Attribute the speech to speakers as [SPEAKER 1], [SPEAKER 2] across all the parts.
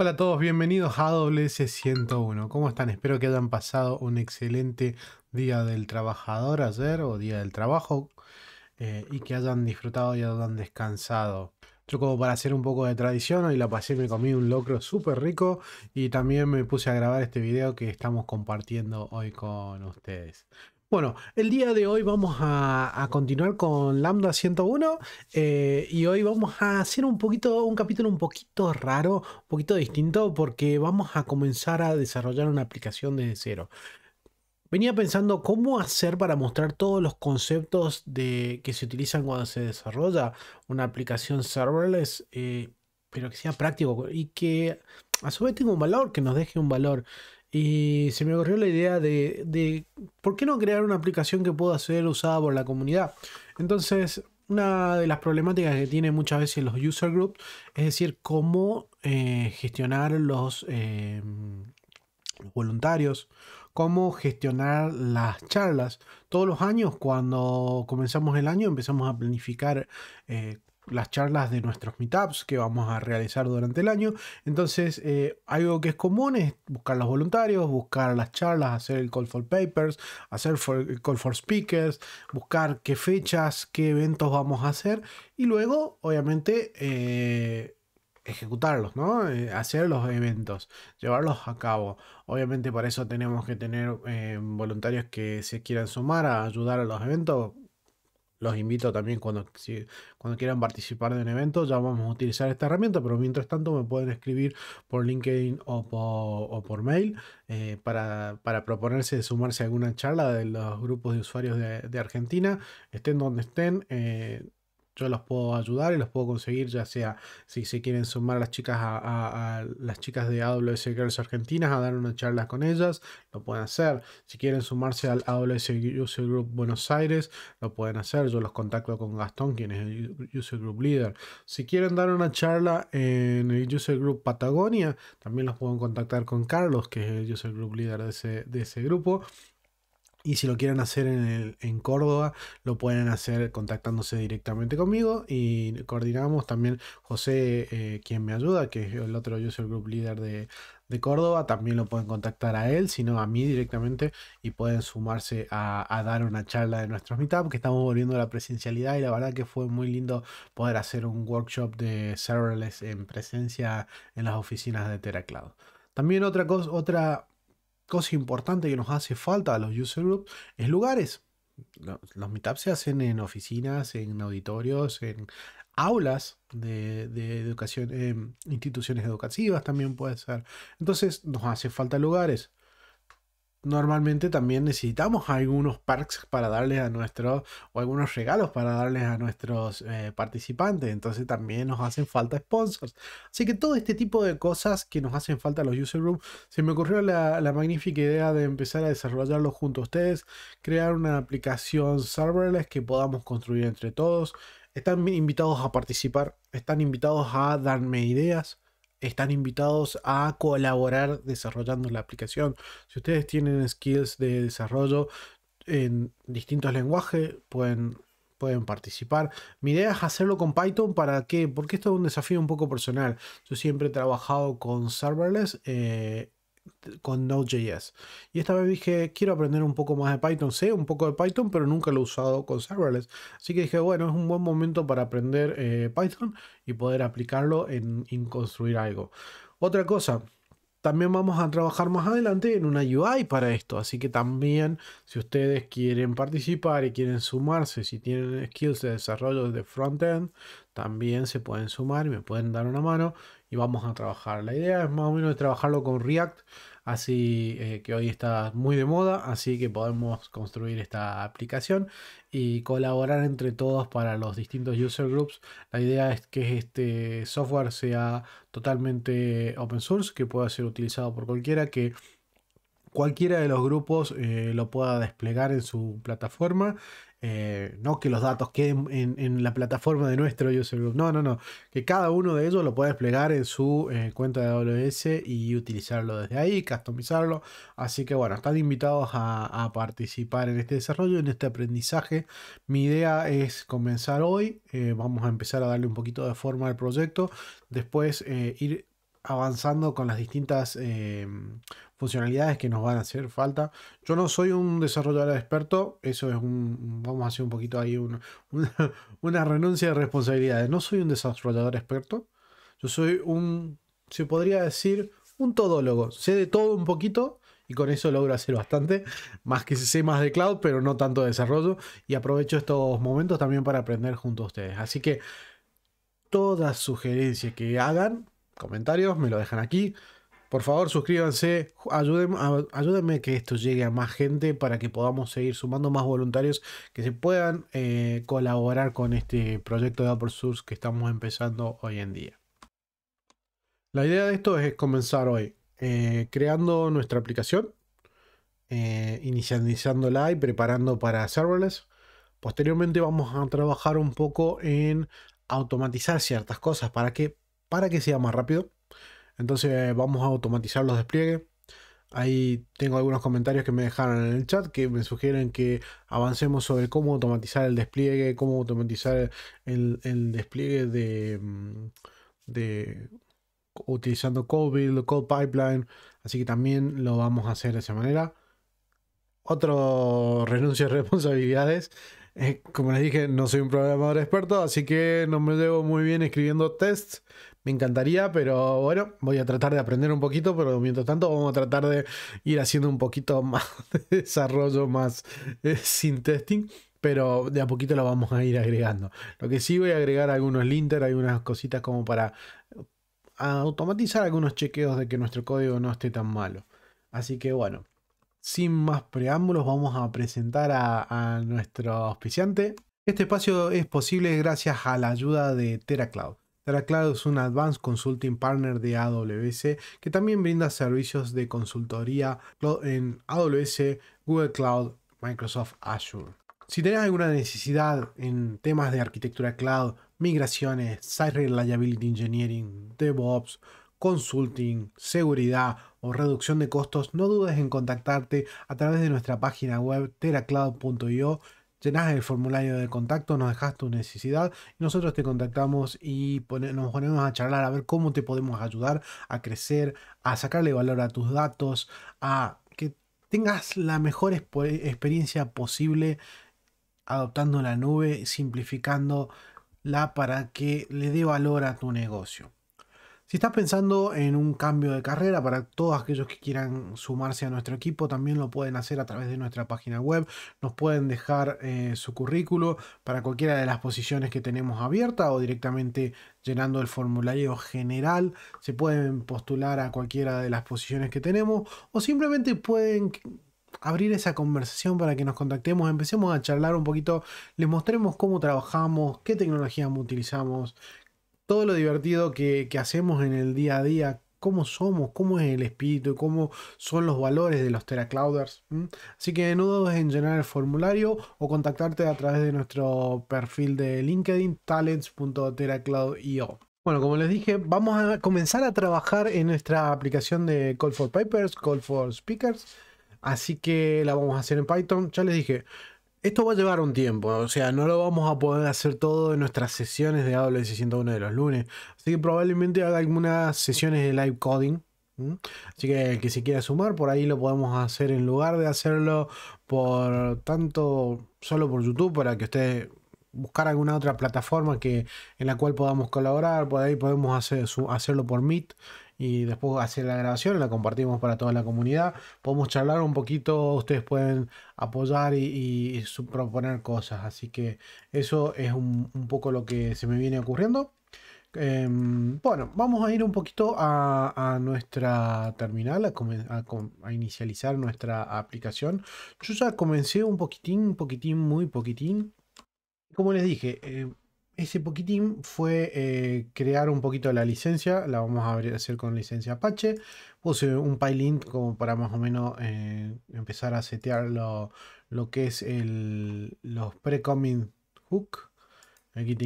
[SPEAKER 1] Hola a todos, bienvenidos a WS101. ¿Cómo están? Espero que hayan pasado un excelente día del trabajador ayer o día del trabajo eh, y que hayan disfrutado y hayan descansado. Yo como para hacer un poco de tradición, hoy la pasé, me comí un locro súper rico y también me puse a grabar este video que estamos compartiendo hoy con ustedes. Bueno, el día de hoy vamos a, continuar con Lambda 101 eh, y hoy vamos a hacer un poquito, un capítulo un poquito raro, un poquito distinto porque vamos a comenzar a desarrollar una aplicación desde cero. Venía pensando cómo hacer para mostrar todos los conceptos de, que se utilizan cuando se desarrolla una aplicación serverless, eh, pero que sea práctico y que a su vez tenga un valor, que nos deje un valor. Y se me ocurrió la idea de, ¿por qué no crear una aplicación que pueda ser usada por la comunidad? Entonces, una de las problemáticas que tienen muchas veces los user groups es decir, cómo eh, gestionar los, eh, voluntarios, cómo gestionar las charlas. Todos los años, cuando comenzamos el año, empezamos a planificar eh, las charlas de nuestros meetups que vamos a realizar durante el año. Entonces, eh, algo que es común es buscar los voluntarios, buscar las charlas, hacer el call for papers, hacer call for speakers, buscar qué fechas, qué eventos vamos a hacer y luego, obviamente, eh, ejecutarlos, ¿no? Eh, hacer los eventos, llevarlos a cabo. Obviamente para eso tenemos que tener voluntarios que se quieran sumar a ayudar a los eventos los invito también cuando, cuando quieran participar de un evento, ya vamos a utilizar esta herramienta, pero mientras tanto me pueden escribir por LinkedIn o por, o por mail eh, para, proponerse de sumarse a alguna charla de los grupos de usuarios de, Argentina, estén donde estén. Eh, yo los puedo ayudar y los puedo conseguir, ya sea si se quieren sumar las chicas a, las chicas de AWS Girls Argentinas a dar una charla con ellas, lo pueden hacer. Si quieren sumarse al AWS User Group Buenos Aires, lo pueden hacer. Yo los contacto con Gastón, quien es el User Group Leader. Si quieren dar una charla en el User Group Patagonia, también los pueden contactar con Carlos, que es el User Group Leader de ese, de ese grupo. Y si lo quieren hacer en, el, en, Córdoba, lo pueden hacer contactándose directamente conmigo y coordinamos también José, eh, quien me ayuda, que es el otro user group leader de, de, Córdoba, también lo pueden contactar a él, sino a mí directamente y pueden sumarse a, dar una charla de nuestros mitad que estamos volviendo a la presencialidad y la verdad que fue muy lindo poder hacer un workshop de serverless en presencia en las oficinas de TeraCloud. También otra cosa, otra cosa importante que nos hace falta a los user groups es lugares. Los meetups se hacen en oficinas, en auditorios, en aulas de, educación, en em, instituciones educativas también puede ser. Entonces nos hace falta lugares normalmente también necesitamos algunos perks para darles a nuestros, o algunos regalos para darles a nuestros eh, participantes. Entonces también nos hacen falta sponsors. Así que todo este tipo de cosas que nos hacen falta a los user groups, se me ocurrió la, la magnífica idea de empezar a desarrollarlo junto a ustedes, crear una aplicación serverless que podamos construir entre todos. Están invitados a participar, están invitados a darme ideas, están invitados a colaborar desarrollando la aplicación. Si ustedes tienen skills de desarrollo en distintos lenguajes, pueden pueden participar. Mi idea es hacerlo con Python para qué? porque esto es un desafío un poco personal. Yo siempre he trabajado con serverless eh, con Node.js. Y esta vez dije, quiero aprender un poco más de Python. Sé un poco de Python, pero nunca lo he usado con serverless. Así que dije, bueno, es un buen momento para aprender eh, Python y poder aplicarlo en, en construir algo. Otra cosa, también vamos a trabajar más adelante en una UI para esto. Así que también, si ustedes quieren participar y quieren sumarse, si tienen skills de desarrollo de frontend, también se pueden sumar y me pueden dar una mano y vamos a trabajar. La idea es más o menos de trabajarlo con React, así eh, que hoy está muy de moda, así que podemos construir esta aplicación y colaborar entre todos para los distintos user groups. La idea es que este software sea totalmente open source, que pueda ser utilizado por cualquiera, que cualquiera de los grupos eh, lo pueda desplegar en su plataforma eh, no que los datos queden en, la plataforma de nuestro user group. No, no, no. Que cada uno de ellos lo pueda desplegar en su eh, cuenta de AWS y utilizarlo desde ahí, customizarlo. Así que bueno, están invitados a, participar en este desarrollo, en este aprendizaje. Mi idea es comenzar hoy. Eh, vamos a empezar a darle un poquito de forma al proyecto. Después ir avanzando con las distintas funcionalidades que nos van a hacer falta. Yo no soy un desarrollador experto, eso es un, vamos a hacer un poquito ahí una, renuncia de responsabilidades. No soy un desarrollador experto, yo soy un, se podría decir, un todólogo. Sé de todo un poquito y con eso logro hacer bastante, más que sé más de cloud, pero no tanto de desarrollo. Y aprovecho estos momentos también para aprender junto a ustedes. Así que todas sugerencias que hagan, comentarios, me lo dejan aquí. Por favor, suscríbanse, ayúdenme, a que esto llegue a más gente para que podamos seguir sumando más voluntarios que se puedan eh, colaborar con este proyecto de Apple Source que estamos empezando hoy en día. La idea de esto es comenzar hoy eh, creando nuestra aplicación, eh, inicializándola y preparando para serverless. Posteriormente vamos a trabajar un poco en automatizar ciertas cosas para que, para que sea más rápido entonces vamos a automatizar los despliegues. Ahí tengo algunos comentarios que me dejaron en el chat que me sugieren que avancemos sobre cómo automatizar el despliegue, cómo automatizar el, despliegue de, mm, utilizando CodeBuild, CodePipeline. Code Pipeline. Así que también lo vamos a hacer de esa manera. Otro renuncio de responsabilidades. Eh, como les dije, no soy un programador experto, así que no me llevo muy bien escribiendo tests me encantaría, pero bueno, voy a tratar de aprender un poquito, pero mientras tanto vamos a tratar de ir haciendo un poquito más de desarrollo, más eh, sin testing pero de a poquito lo vamos a ir agregando. Lo que sí voy a agregar algunos linter, algunas cositas como para eh, automatizar algunos chequeos de que nuestro código no esté tan malo. Así que bueno, sin más preámbulos, vamos a presentar a, a nuestro auspiciante. Este espacio es posible gracias a la ayuda de TeraCloud. TerraCloud es un Advanced Consulting Partner de AWS que también brinda servicios de consultoría en AWS, Google Cloud, Microsoft Azure. Si tenés alguna necesidad en temas de arquitectura cloud, migraciones, Site Reliability Engineering, DevOps, consulting, seguridad o reducción de costos, no dudes en contactarte a través de nuestra página web teracloud.io Llenas el formulario de contacto, nos dejas tu necesidad nosotros te contactamos y nos ponemos a charlar a ver cómo te podemos ayudar a crecer, a sacarle valor a tus datos, a que tengas la mejor experiencia posible adoptando la nube, simplificándola para que le dé valor a tu negocio. Si estás pensando en un cambio de carrera, para todos aquellos que quieran sumarse a nuestro equipo, también lo pueden hacer a través de nuestra página web. Nos pueden dejar eh, su currículo para cualquiera de las posiciones que tenemos abierta o directamente llenando el formulario general. Se pueden postular a cualquiera de las posiciones que tenemos o simplemente pueden abrir esa conversación para que nos contactemos, empecemos a charlar un poquito, les mostremos cómo trabajamos, qué tecnología utilizamos, todo lo divertido que, hacemos en el día a día, cómo somos, cómo es el espíritu, cómo son los valores de los Teraclouders. Clouders. Así que no dudes en llenar el formulario o contactarte a través de nuestro perfil de LinkedIn, talents.teracloud.io. Bueno, como les dije, vamos a comenzar a trabajar en nuestra aplicación de Call for Papers, Call for Speakers. Así que la vamos a hacer en Python. Ya les dije, esto va a llevar un tiempo, o sea, no lo vamos a poder hacer todo en nuestras sesiones de AWS 101 de los lunes. Así que probablemente haga algunas sesiones de live coding. Así que el que se quiera sumar, por ahí lo podemos hacer en lugar de hacerlo por tanto solo por YouTube para que usted buscar alguna otra plataforma que, en la cual podamos colaborar, por ahí podemos hacer, hacerlo por Meet y después hacer la grabación, la compartimos para toda la comunidad. Podemos charlar un poquito, ustedes pueden apoyar y, proponer cosas. Así que eso es un, poco lo que se me viene ocurriendo. Em, bueno, vamos a ir un poquito a, nuestra terminal, a, inicializar nuestra aplicación. Yo ya comencé un poquitín, un poquitín, muy poquitín. Como les dije, em, ese poquitín fue eh, crear un poquito la licencia, la vamos a hacer con licencia Apache. Puse un PyLint como para más o menos eh, empezar a setear lo, que es los pre-commit hook. Aquí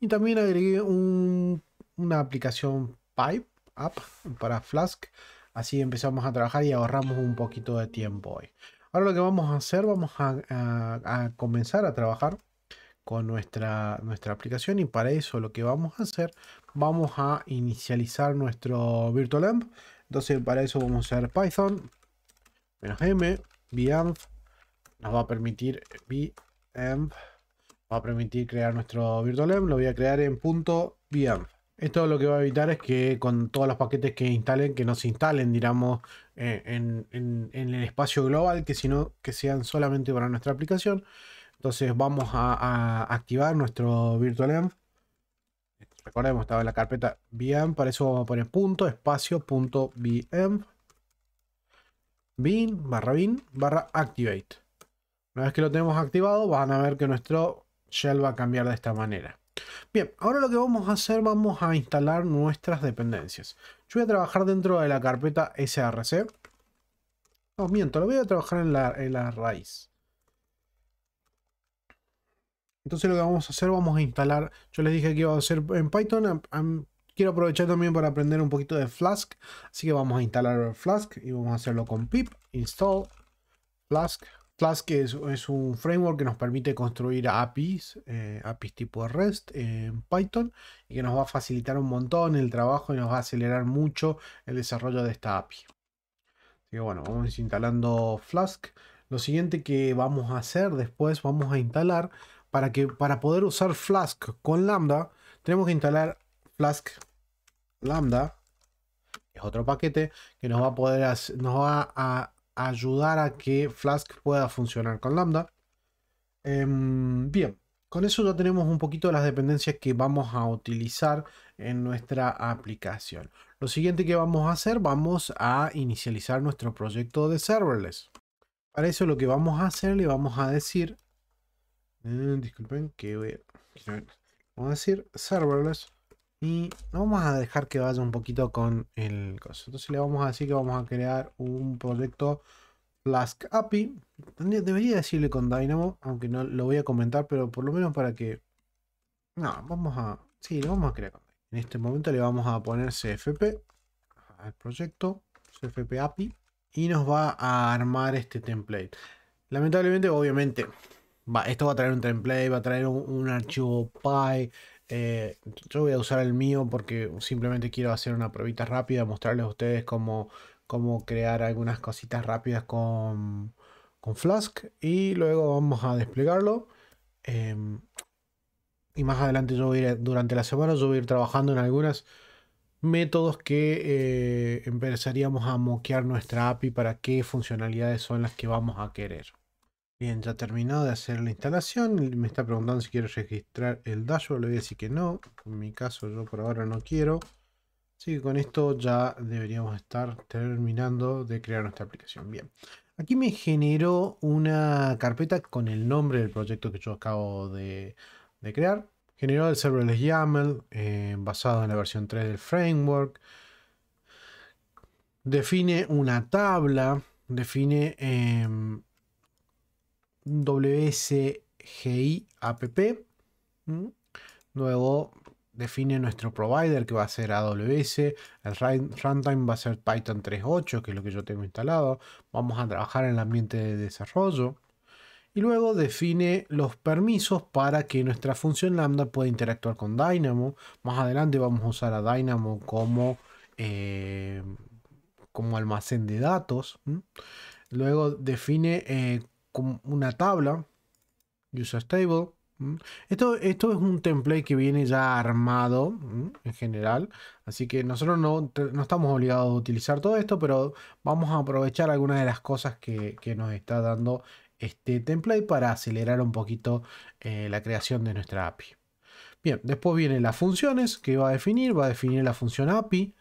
[SPEAKER 1] Y también agregué una aplicación Pipe App para Flask. Así empezamos a trabajar y ahorramos un poquito de tiempo hoy. Ahora lo que vamos a hacer, vamos a comenzar a trabajar con nuestra, nuestra aplicación y para eso lo que vamos a hacer, vamos a inicializar nuestro VirtualAmp. Entonces para eso vamos a hacer Python, M, VAMP, nos va a permitir VAMP, va a permitir crear nuestro VirtualAmp, lo voy a crear en punto .vamp. Esto lo que va a evitar es que con todos los paquetes que instalen, que no se instalen, digamos, eh, en, en el espacio global, que sino que sean solamente para nuestra aplicación. Entonces vamos a, activar nuestro virtualenv. Recordemos, estaba en la carpeta VM. Para eso vamos a poner punto, espacio, punto VM. Bin, barra bin, barra activate. Una vez que lo tenemos activado, van a ver que nuestro shell va a cambiar de esta manera. Bien, ahora lo que vamos a hacer, vamos a instalar nuestras dependencias. Yo voy a trabajar dentro de la carpeta src. No, miento, lo voy a trabajar en la, en la raíz. Entonces lo que vamos a hacer, vamos a instalar, yo les dije que iba a hacer en Python, quiero aprovechar también para aprender un poquito de Flask, así que vamos a instalar Flask y vamos a hacerlo con pip install Flask. Flask es, un framework que nos permite construir APIs, eh, APIs tipo REST en Python y que nos va a facilitar un montón el trabajo y nos va a acelerar mucho el desarrollo de esta API. Así que bueno, vamos instalando Flask. Lo siguiente que vamos a hacer después, vamos a instalar para, que, para poder usar Flask con Lambda, tenemos que instalar Flask Lambda. Es otro paquete que nos va a poder nos va a ayudar a que Flask pueda funcionar con Lambda. Em, bien, con eso ya tenemos un poquito las dependencias que vamos a utilizar en nuestra aplicación. Lo siguiente que vamos a hacer, vamos a inicializar nuestro proyecto de serverless. Para eso lo que vamos a hacer, le vamos a decir eh, disculpen que voy a... Vamos a decir serverless. Y vamos a dejar que vaya un poquito con el coso. Entonces le vamos a decir que vamos a crear un proyecto Flask API. Debería decirle con Dynamo, aunque no lo voy a comentar, pero por lo menos para que... No, vamos a... Sí, lo vamos a crear con En este momento le vamos a poner CFP al proyecto, CFP API, y nos va a armar este template. Lamentablemente, obviamente, esto va a traer un template, va a traer un, archivo PY. Eh, yo voy a usar el mío porque simplemente quiero hacer una probita rápida, mostrarles a ustedes cómo, crear algunas cositas rápidas con, Flask. Y luego vamos a desplegarlo. Em, y más adelante yo voy durante la semana yo voy a ir trabajando en algunos métodos que eh, empezaríamos a moquear nuestra API para qué funcionalidades son las que vamos a querer. Bien, ya terminado de hacer la instalación. Me está preguntando si quiero registrar el dashboard. Le voy a decir que no. En mi caso yo por ahora no quiero. Así que con esto ya deberíamos estar terminando de crear nuestra aplicación. Bien, aquí me generó una carpeta con el nombre del proyecto que yo acabo de, crear. Generó el serverless YAML eh, basado en la versión 3 del framework. Define una tabla. Define... Em, WSGI-app. Luego define nuestro provider que va a ser AWS. El runtime va a ser Python 3.8, que es lo que yo tengo instalado. Vamos a trabajar en el ambiente de desarrollo. Y luego define los permisos para que nuestra función lambda pueda interactuar con Dynamo. Más adelante vamos a usar a Dynamo como, eh, como almacén de datos. Luego define eh, una tabla, user table. Esto, esto es un template que viene ya armado en general, así que nosotros no, estamos obligados a utilizar todo esto, pero vamos a aprovechar algunas de las cosas que, nos está dando este template para acelerar un poquito eh, la creación de nuestra API. Bien, después vienen las funciones que va a definir, va a definir la función API.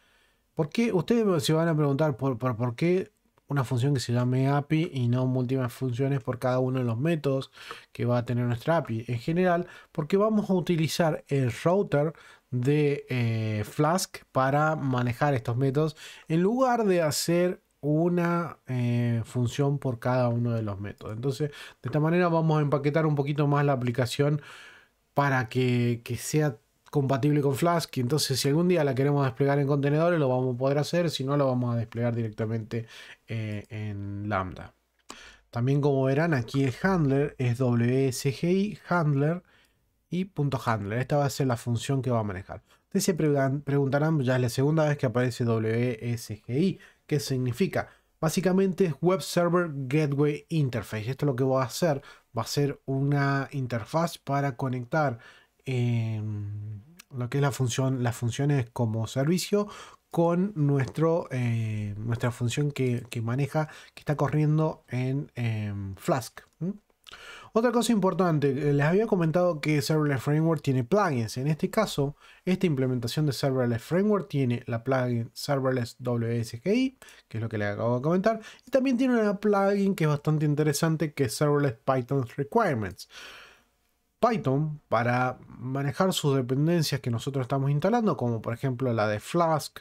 [SPEAKER 1] porque Ustedes se van a preguntar por, por, por qué una función que se llame API y no múltiples funciones por cada uno de los métodos que va a tener nuestra API en general, porque vamos a utilizar el router de eh, Flask para manejar estos métodos en lugar de hacer una eh, función por cada uno de los métodos. Entonces, de esta manera vamos a empaquetar un poquito más la aplicación para que, que sea compatible con Flask. Y entonces, si algún día la queremos desplegar en contenedores, lo vamos a poder hacer. Si no, lo vamos a desplegar directamente eh, en Lambda. También, como verán, aquí el handler es WSGI handler y punto .handler. Esta va a ser la función que va a manejar. Ustedes se preguntarán, ya es la segunda vez que aparece WSGI. ¿Qué significa? Básicamente es Web Server Gateway Interface. Esto lo que va a hacer. Va a ser una interfaz para conectar Em, lo que es la función, las funciones como servicio con nuestro, eh, nuestra función que, maneja, que está corriendo en, em, Flask. Otra cosa importante, eh, les había comentado que Serverless Framework tiene plugins. En este caso, esta implementación de Serverless Framework tiene la plugin Serverless WSGI, que es lo que les acabo de comentar, y también tiene una plugin que es bastante interesante, que es Serverless Python Requirements. Python para manejar sus dependencias que nosotros estamos instalando, como por ejemplo la de Flask,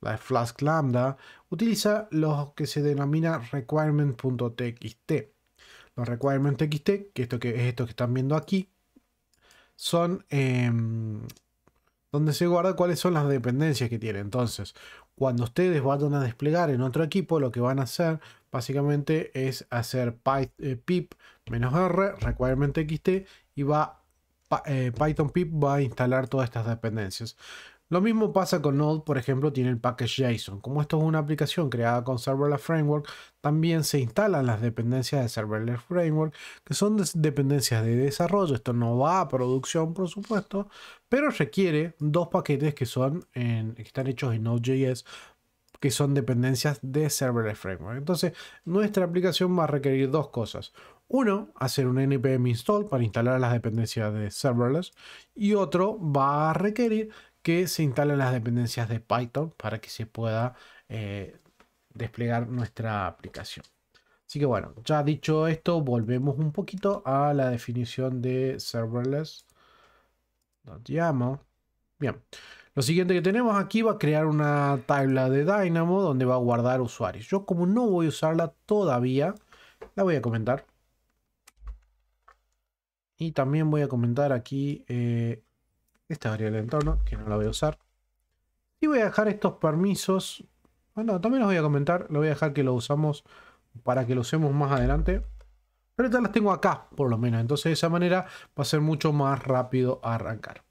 [SPEAKER 1] la de Flask Lambda, utiliza lo que se denomina requirement.txt. Los requirement.txt, que que es esto que están viendo aquí, son em, donde se guarda cuáles son las dependencias que tiene. Entonces, cuando ustedes vayan a desplegar en otro equipo, lo que van a hacer básicamente es hacer eh, pip -r xt y va eh, Python pip va a instalar todas estas dependencias. Lo mismo pasa con Node, por ejemplo, tiene el package JSON. Como esto es una aplicación creada con Serverless Framework, también se instalan las dependencias de Serverless Framework, que son dependencias de desarrollo. Esto no va a producción, por supuesto, pero requiere dos paquetes que, son que están hechos en Node.js que son dependencias de Serverless Framework. Entonces, nuestra aplicación va a requerir dos cosas. Uno, hacer un npm install para instalar las dependencias de serverless. Y otro, va a requerir que se instalen las dependencias de Python para que se pueda eh, desplegar nuestra aplicación. Así que bueno, ya dicho esto, volvemos un poquito a la definición de serverless. llamo. Bien. Lo siguiente que tenemos aquí va a crear una tabla de Dynamo donde va a guardar usuarios. Yo como no voy a usarla todavía, la voy a comentar. Y también voy a comentar aquí eh, esta variable de entorno, que no la voy a usar. Y voy a dejar estos permisos. Bueno, también los voy a comentar. Lo voy a dejar que lo usamos para que lo usemos más adelante. Pero ya las tengo acá, por lo menos. Entonces de esa manera va a ser mucho más rápido arrancar.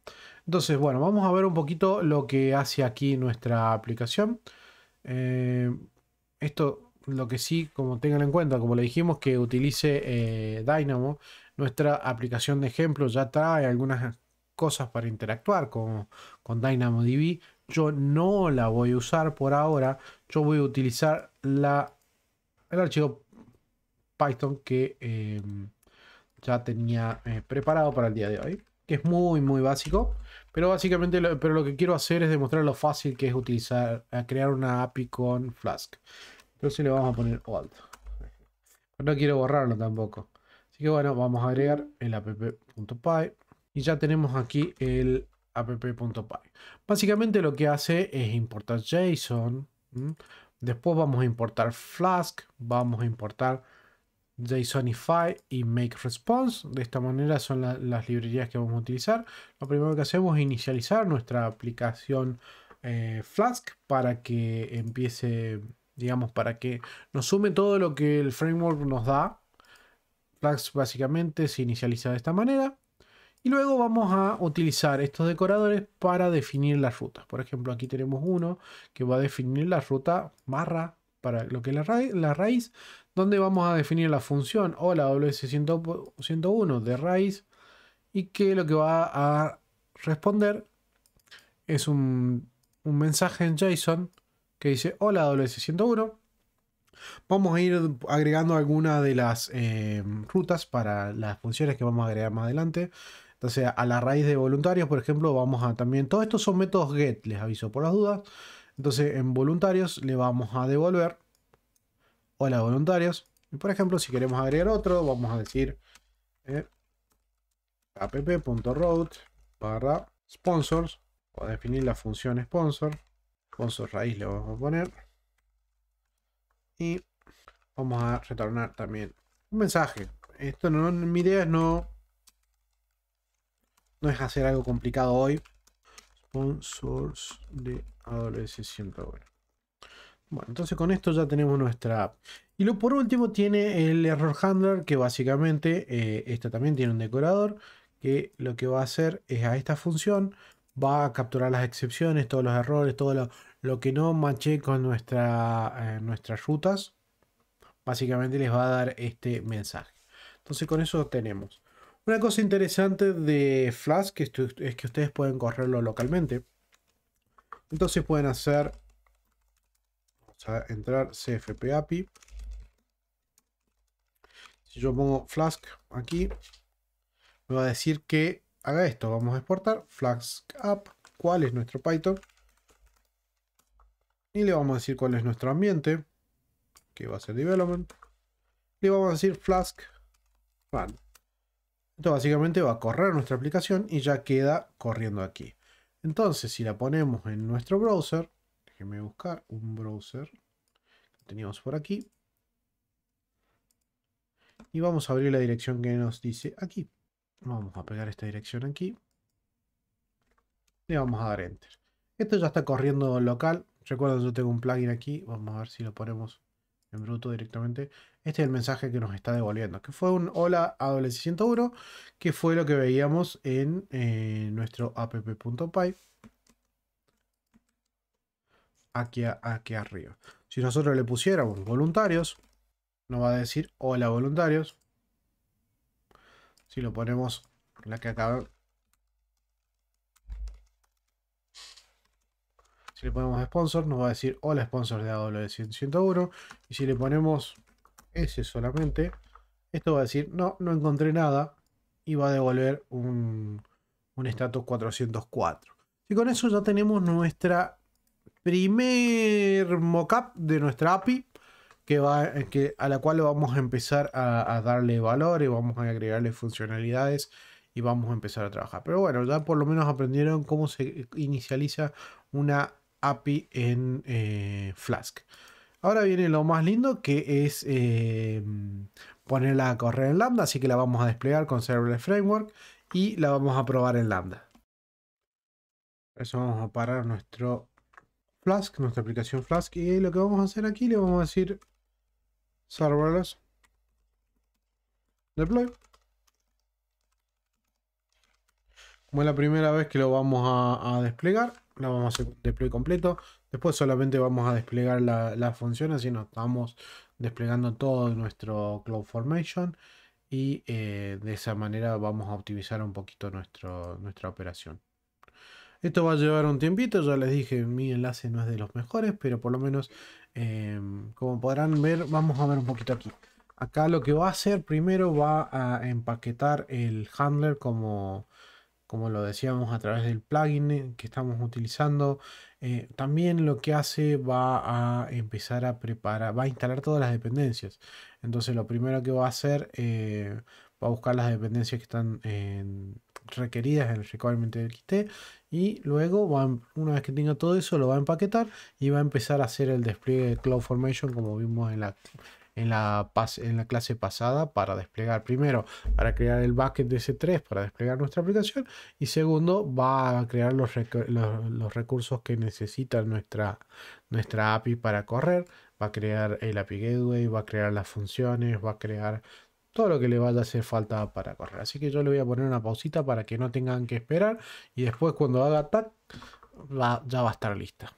[SPEAKER 1] Entonces, bueno, vamos a ver un poquito lo que hace aquí nuestra aplicación. Eh, esto, lo que sí, como tengan en cuenta, como le dijimos, que utilice eh, Dynamo. Nuestra aplicación de ejemplo ya trae algunas cosas para interactuar con, con DynamoDB. Yo no la voy a usar por ahora. Yo voy a utilizar la, el archivo Python que em, ya tenía eh, preparado para el día de hoy. Que es muy, muy básico. Pero básicamente lo, pero lo que quiero hacer es demostrar lo fácil que es utilizar, eh, crear una API con Flask. Entonces le vamos a poner alt. No quiero borrarlo tampoco. Así que bueno, vamos a agregar el app.py y ya tenemos aquí el app.py. Básicamente lo que hace es importar JSON. Después vamos a importar Flask, vamos a importar JSONify y MakeResponse. De esta manera son las librerías que vamos a utilizar. Lo primero que hacemos es inicializar nuestra aplicación eh, Flask para que empiece, digamos, para que nos sume todo lo que el framework nos da. Flask básicamente se inicializa de esta manera. Y luego vamos a utilizar estos decoradores para definir las rutas. Por ejemplo, aquí tenemos uno que va a definir la ruta barra para lo que es la, raíz, donde vamos a definir la función o la WS101 de raíz y que lo que va a responder es un, mensaje en JSON que dice hola WS101. Vamos a ir agregando alguna de las eh, rutas para las funciones que vamos a agregar más adelante. Entonces, a la raíz de voluntarios, por ejemplo, vamos a también. Todos estos son métodos get, les aviso por las dudas. Entonces, en voluntarios le vamos a devolver. Hola, voluntarios. Y por ejemplo, si queremos agregar otro, vamos a decir eh, app.road barra sponsors. O definir la función sponsor. Sponsor raíz le vamos a poner. Y vamos a retornar también un mensaje. Esto no, mi idea es no no es hacer algo complicado hoy. Sponsors de AWS siempre bueno. entonces con esto ya tenemos nuestra app. Y lo, por último tiene el error handler, que básicamente eh, esta también tiene un decorador, que lo que va a hacer es a esta función, va a capturar las excepciones, todos los errores, todo lo, que no maché con nuestra, eh, nuestras rutas, básicamente les va a dar este mensaje. Entonces con eso tenemos una cosa interesante de Flask es que ustedes pueden correrlo localmente. Entonces pueden hacer... Vamos a entrar CFP API. Si yo pongo Flask aquí, me va a decir que haga esto. Vamos a exportar Flask App. ¿Cuál es nuestro Python? Y le vamos a decir cuál es nuestro ambiente. Que va a ser development. Le vamos a decir Flask Run. Esto básicamente va a correr nuestra aplicación y ya queda corriendo aquí. Entonces, si la ponemos en nuestro browser, déjenme buscar un browser que teníamos por aquí. Y vamos a abrir la dirección que nos dice aquí. Vamos a pegar esta dirección aquí. Le vamos a dar Enter. Esto ya está corriendo local. Recuerden, yo tengo un plugin aquí. Vamos a ver si lo ponemos en bruto directamente. Este es el mensaje que nos está devolviendo, que fue un hola AW601, que fue lo que veíamos en eh, nuestro app.py. Aquí, aquí arriba. Si nosotros le pusiéramos voluntarios, nos va a decir hola voluntarios. Si lo ponemos la que acaba. Si le ponemos sponsor, nos va a decir hola sponsor de AW101. Y si le ponemos ese solamente, esto va a decir, no, no encontré nada y va a devolver un, un status 404. Y con eso ya tenemos nuestra primer mockup de nuestra API que va, que, a la cual vamos a empezar a, darle valor y vamos a agregarle funcionalidades y vamos a empezar a trabajar. Pero bueno, ya por lo menos aprendieron cómo se inicializa una API en eh, Flask. Ahora viene lo más lindo que es em, ponerla a correr en Lambda, así que la vamos a desplegar con Serverless Framework y la vamos a probar en Lambda. eso vamos a parar nuestro Flask, nuestra aplicación Flask, y lo que vamos a hacer aquí le vamos a decir serverless deploy. Como es la primera vez que lo vamos a, a desplegar, lo vamos a hacer deploy completo. Después solamente vamos a desplegar la, las funciones y nos estamos desplegando todo nuestro CloudFormation y eh, de esa manera vamos a optimizar un poquito nuestra operación. Esto va a llevar un tiempito, ya les dije, mi enlace no es de los mejores, pero por lo menos, em, como podrán ver, vamos a ver un poquito aquí. Acá lo que va a hacer primero va a empaquetar el handler como, como lo decíamos a través del plugin que estamos utilizando. Eh, también lo que hace va a empezar a preparar, va a instalar todas las dependencias. Entonces lo primero que va a hacer, eh, va a buscar las dependencias que están requeridas en el requirement del XT y luego una vez que tenga todo eso lo va a empaquetar y va a empezar a hacer el despliegue de CloudFormation como vimos en la, en la, clase pasada para desplegar primero, para crear el bucket de S3 para desplegar nuestra aplicación y segundo, va a crear los, recursos que necesita nuestra, nuestra API para correr, va a crear el API Gateway, va a crear las funciones, va a crear todo lo que le vaya a hacer falta para correr. Así que yo le voy a poner una pausita para que no tengan que esperar y después cuando haga tac, ya va a estar lista.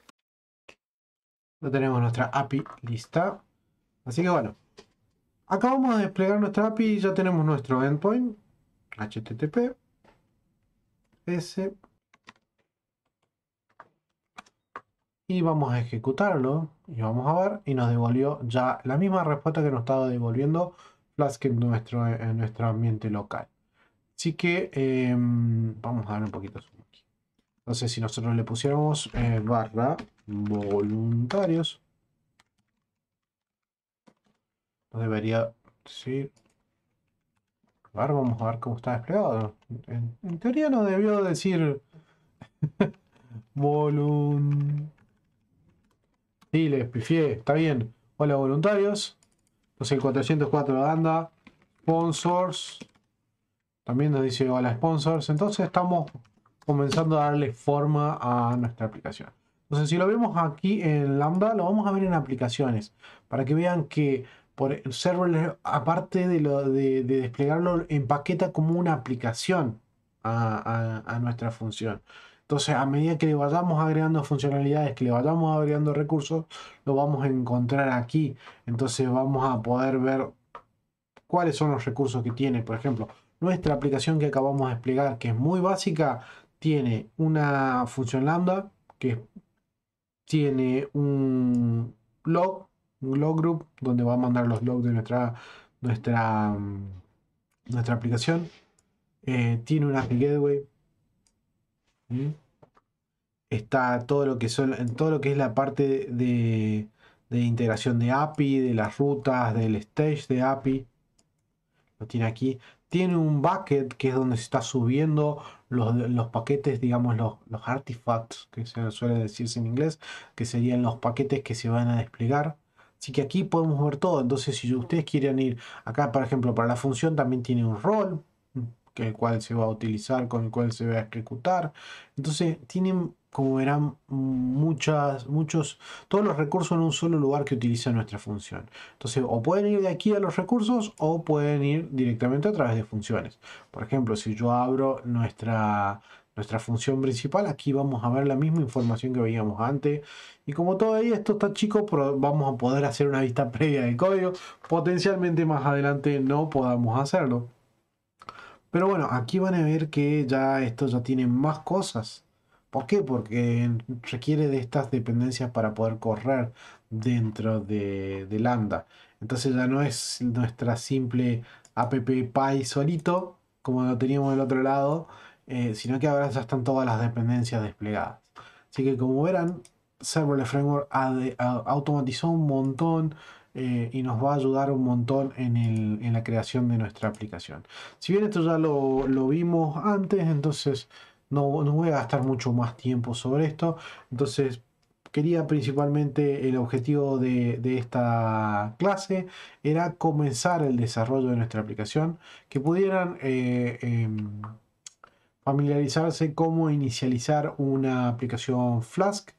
[SPEAKER 1] Ya tenemos nuestra API lista. Así que bueno, acabamos de desplegar nuestra API y ya tenemos nuestro endpoint, http, s, y vamos a ejecutarlo y vamos a ver y nos devolvió ya la misma respuesta que nos estaba devolviendo Flask en nuestro, en nuestro ambiente local. Así que em, vamos a dar un poquito zoom aquí. Entonces si nosotros le pusiéramos eh, barra voluntarios No debería... Sí. ver, vamos a ver cómo está desplegado. En, teoría no debió decir... volum Sí, le pifié. Está bien. Hola, voluntarios. Entonces el 404 anda. Sponsors. También nos dice hola, sponsors. Entonces estamos comenzando a darle forma a nuestra aplicación. Entonces, si lo vemos aquí en Lambda, lo vamos a ver en aplicaciones, para que vean que por, el server aparte de, lo, de, de desplegarlo, empaqueta como una aplicación a, a nuestra función. Entonces, a medida que le vayamos agregando funcionalidades, que le vayamos agregando recursos, lo vamos a encontrar aquí. Entonces, vamos a poder ver cuáles son los recursos que tiene. Por ejemplo, nuestra aplicación que acabamos de desplegar, que es muy básica, tiene una función lambda, que tiene un log, un log group donde va a mandar los logs de nuestra, nuestra, mm, nuestra aplicación. Eh, tiene un API Gateway. ¿Mm? Está todo lo que son, en todo lo que es la parte de, integración de API, de las rutas, del stage de API. Lo tiene aquí. Tiene un bucket que es donde se está subiendo los, los paquetes, digamos, los, los artifacts, que se suele decirse en inglés, que serían los paquetes que se van a desplegar. Así que aquí podemos ver todo. Entonces, si ustedes quieren ir acá, por ejemplo, para la función, también tiene un rol, mm, que el cual se va a utilizar, con el cual se va a ejecutar. Entonces, tienen, como verán, muchas, muchos, todos los recursos en un solo lugar que utiliza nuestra función. Entonces, o pueden ir de aquí a los recursos o pueden ir directamente a través de funciones. Por ejemplo, si yo abro nuestra nuestra función principal. Aquí vamos a ver la misma información que veíamos antes. Y como todavía esto está chico, vamos a poder hacer una vista previa de código. Potencialmente más adelante no podamos hacerlo. Pero bueno, aquí van a ver que ya esto ya tiene más cosas. ¿Por qué? Porque requiere de estas dependencias para poder correr dentro de, de Lambda. Entonces ya no es nuestra simple app solito, como lo teníamos del otro lado, eh, sino que ahora ya están todas las dependencias desplegadas. Así que como verán, Serverless Framework automatizó un montón eh, y nos va a ayudar un montón en, la creación de nuestra aplicación. Si bien esto ya lo, vimos antes, entonces no, no voy a gastar mucho más tiempo sobre esto. Entonces quería principalmente el objetivo de, esta clase era comenzar el desarrollo de nuestra aplicación, que pudieran eh, em, familiarizarse cómo inicializar una aplicación Flask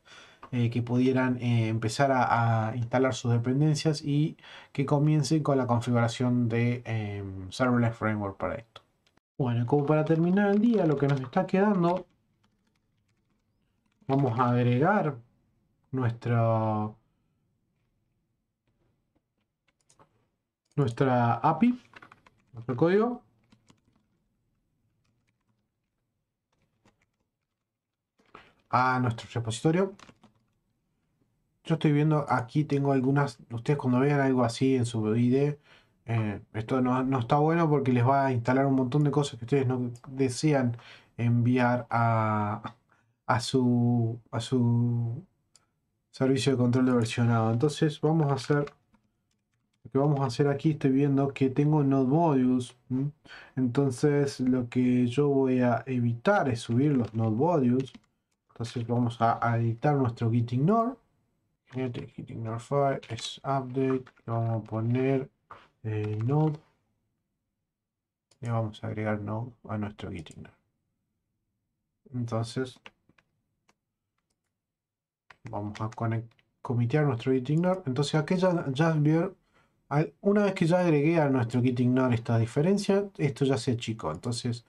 [SPEAKER 1] eh, que pudieran eh, empezar a, instalar sus dependencias y que comiencen con la configuración de em, Serverless Framework para esto. Bueno, como para terminar el día, lo que nos está quedando, vamos a agregar nuestra API, nuestro código. a nuestro repositorio. Yo estoy viendo, aquí tengo algunas, ustedes cuando vean algo así en su ID, eh, esto no, está bueno porque les va a instalar un montón de cosas que ustedes no desean enviar a, su, a su servicio de control de versionado. Entonces vamos a hacer lo que vamos a hacer aquí, estoy viendo que tengo node modules. Entonces lo que yo voy a evitar es subir los node modules. Entonces vamos a, editar nuestro gitignore. Gitignore file es update. vamos a poner eh, node. Y vamos a agregar node a nuestro gitignore. Entonces vamos a comitear nuestro gitignore. Entonces aquí ya, ya una vez que ya agregué a nuestro gitignore esta diferencia, esto ya se achicó. Entonces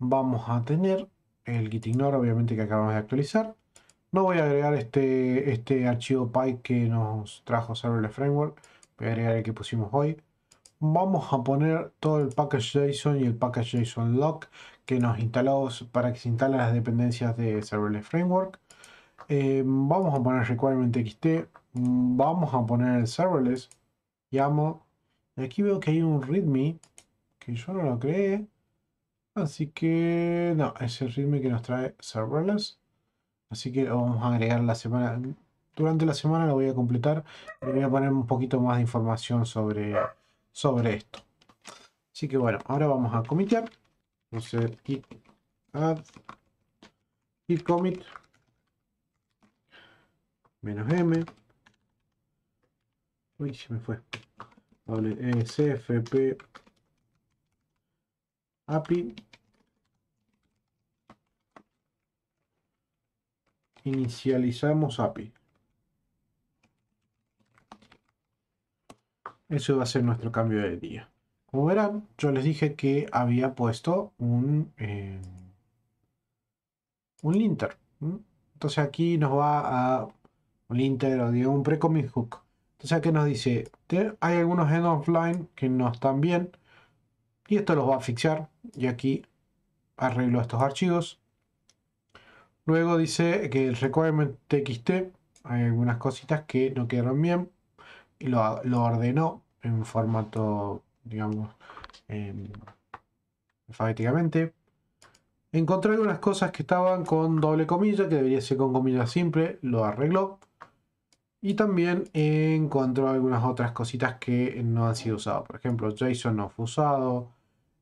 [SPEAKER 1] vamos a tener el gitignore obviamente que acabamos de actualizar. No voy a agregar este, este archivo py que nos trajo Serverless Framework. Voy a agregar el que pusimos hoy. Vamos a poner todo el package.json y el package.json lock que nos instalamos para que se instalen las dependencias de Serverless Framework. Eh, vamos a poner requirement.xt Vamos a poner el serverless. Llamo. Y aquí veo que hay un readme que yo no lo creé. Así que no, es el ritmo que nos trae serverless. Así que lo vamos a agregar la semana. Durante la semana lo voy a completar. Le voy a poner un poquito más de información sobre, sobre esto. Así que bueno, ahora vamos a comitear. Vamos a hacer git add git commit menos m. Uy, se me fue. E CFP API inicializamos API. Eso va a ser nuestro cambio de día. Como verán, yo les dije que había puesto un, eh, un linter. Entonces aquí nos va a un linter o digo, un pre-commit hook. Entonces aquí nos dice, hay algunos end offline que no están bien. Y esto los va a fixar. Y aquí arreglo estos archivos. Luego dice que el requirement txt, hay algunas cositas que no quedaron bien y lo, ordenó en formato, digamos, em, alfabéticamente. Encontré algunas cosas que estaban con doble comilla, que debería ser con comilla simple, lo arregló. Y también encontró algunas otras cositas que no han sido usadas. Por ejemplo, JSON no fue usado.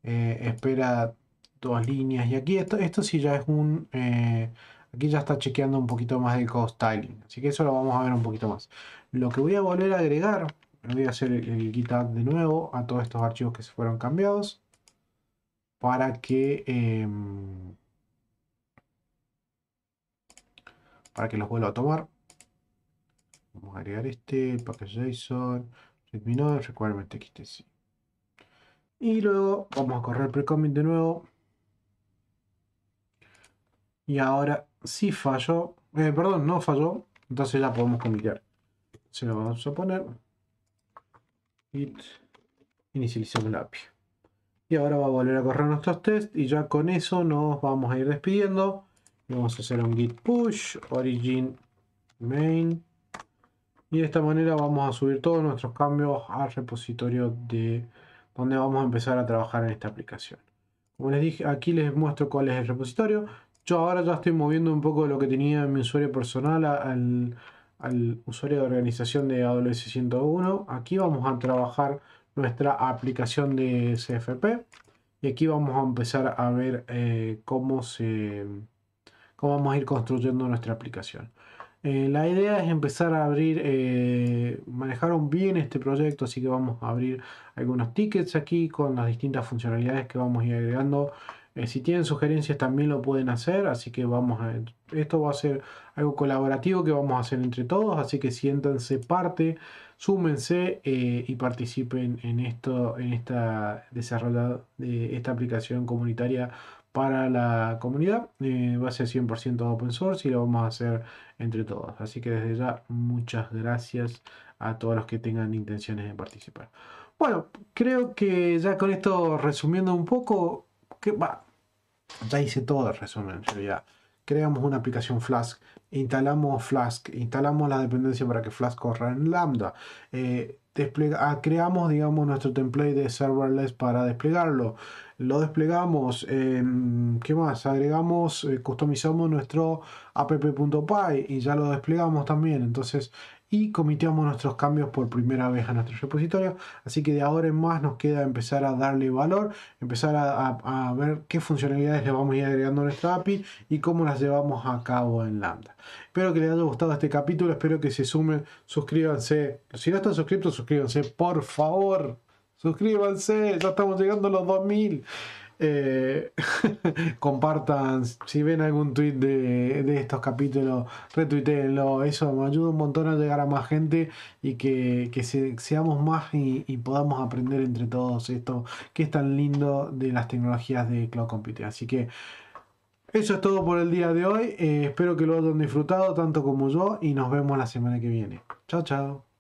[SPEAKER 1] Eh, espera dos líneas. Y aquí esto, esto sí ya es un eh, Aquí ya está chequeando un poquito más el code styling. Así que eso lo vamos a ver un poquito más. Lo que voy a volver a agregar, voy a hacer el git de nuevo a todos estos archivos que se fueron cambiados. Para que... Em, para que los vuelva a tomar. Vamos a agregar este, package.json, este sí. Y luego vamos a correr precommit de nuevo. Y ahora si falló, eh, perdón, no falló, entonces ya podemos comitear. Se lo vamos a poner. Git inicializamos la API. Y ahora va a volver a correr nuestros tests y ya con eso nos vamos a ir despidiendo. Vamos a hacer un git push, origin main. Y de esta manera vamos a subir todos nuestros cambios al repositorio de donde vamos a empezar a trabajar en esta aplicación. Como les dije, aquí les muestro cuál es el repositorio. Yo ahora ya estoy moviendo un poco de lo que tenía en mi usuario personal al, usuario de organización de AWS 101. Aquí vamos a trabajar nuestra aplicación de CFP. Y aquí vamos a empezar a ver eh, cómo, se, cómo vamos a ir construyendo nuestra aplicación. Eh, la idea es empezar a abrir, eh, manejaron bien este proyecto, así que vamos a abrir algunos tickets aquí con las distintas funcionalidades que vamos a ir agregando eh, si tienen sugerencias también lo pueden hacer, así que vamos a... Esto va a ser algo colaborativo que vamos a hacer entre todos, así que siéntanse parte, súmense eh, y participen en esto, en esta desarrollo de esta aplicación comunitaria para la comunidad. Eh, va a ser 100% open source y lo vamos a hacer entre todos. Así que desde ya muchas gracias a todos los que tengan intenciones de participar. Bueno, creo que ya con esto resumiendo un poco, que va, ya hice todo el resumen ya Creamos una aplicación Flask, instalamos Flask, instalamos la dependencia para que Flask corra en Lambda. Eh, ah, creamos, digamos, nuestro template de serverless para desplegarlo. Lo desplegamos, em, ¿qué más? Agregamos, eh, customizamos nuestro app.py y ya lo desplegamos también. Entonces, y comiteamos nuestros cambios por primera vez a nuestro repositorio. Así que de ahora en más nos queda empezar a darle valor, empezar a, a ver qué funcionalidades le vamos a ir agregando a nuestra API y cómo las llevamos a cabo en Lambda. Espero que les haya gustado este capítulo, espero que se sumen, suscríbanse. Si no están suscritos, suscríbanse, por favor. Suscríbanse, ya estamos llegando a los 2000. Eh, compartan, si ven algún tweet de, estos capítulos, retuiteenlo. Eso me ayuda un montón a llegar a más gente y que, seamos más y, podamos aprender entre todos esto que es tan lindo de las tecnologías de Cloud Computing. Así que eso es todo por el día de hoy. Eh, espero que lo hayan disfrutado tanto como yo y nos vemos la semana que viene. Chao, chao.